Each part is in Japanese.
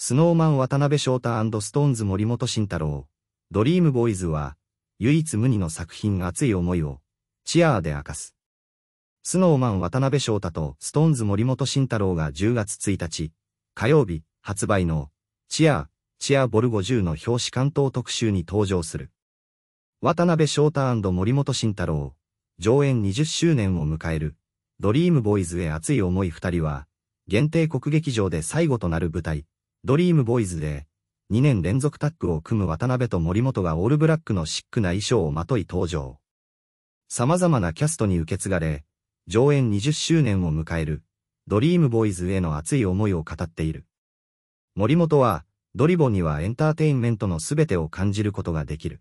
スノーマン渡辺翔太ストーンズ森本慎太郎、ドリームボーイズは、唯一無二の作品熱い思いを、チアーで明かす。スノーマン渡辺翔太とストーンズ森本慎太郎が10月1日、火曜日、発売の、チアー、チアーボル50の表紙関東特集に登場する。渡辺翔太森本慎太郎、上演20周年を迎える、ドリームボーイズへ熱い思い二人は、限定国劇場で最後となる舞台、ドリームボーイズで、2年連続タッグを組む渡辺と森本がオールブラックのシックな衣装をまとい登場。様々なキャストに受け継がれ、上演20周年を迎える、ドリームボーイズへの熱い思いを語っている。森本は、ドリボにはエンターテインメントの全てを感じることができる。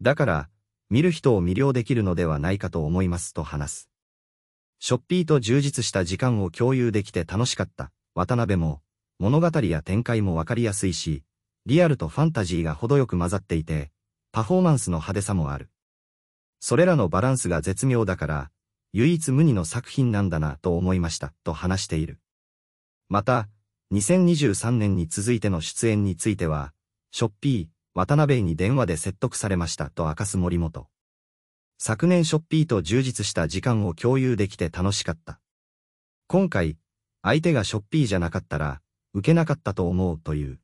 だから、見る人を魅了できるのではないかと思いますと話す。ショッピーと充実した時間を共有できて楽しかった、渡辺も、物語や展開もわかりやすいし、リアルとファンタジーが程よく混ざっていて、パフォーマンスの派手さもある。それらのバランスが絶妙だから、唯一無二の作品なんだなと思いました、と話している。また、2023年に続いての出演については、ショッピー、渡辺に電話で説得されましたと明かす森本。昨年ショッピーと充実した時間を共有できて楽しかった。今回、相手がショッピーじゃなかったら、受けなかったと思うという。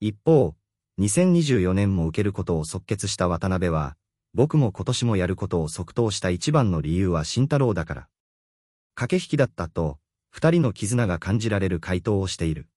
一方、2024年も受けることを即決した渡辺は、僕も今年もやることを即答した一番の理由は慎太郎だから。駆け引きだったと、二人の絆が感じられる回答をしている。